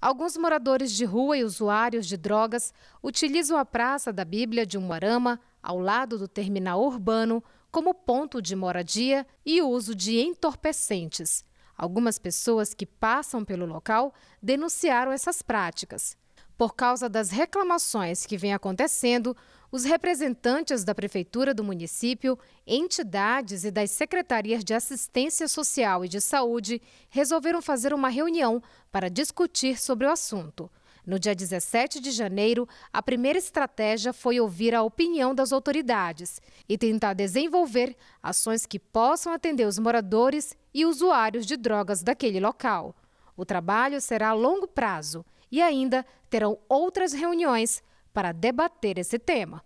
Alguns moradores de rua e usuários de drogas utilizam a Praça da Bíblia de Umuarama, ao lado do terminal urbano, como ponto de moradia e uso de entorpecentes. Algumas pessoas que passam pelo local denunciaram essas práticas. Por causa das reclamações que vêm acontecendo, os representantes da Prefeitura do município, entidades e das secretarias de assistência social e de saúde resolveram fazer uma reunião para discutir sobre o assunto. No dia 17 de janeiro, a primeira estratégia foi ouvir a opinião das autoridades e tentar desenvolver ações que possam atender os moradores e usuários de drogas daquele local. O trabalho será a longo prazo e ainda terão outras reuniões para debater esse tema.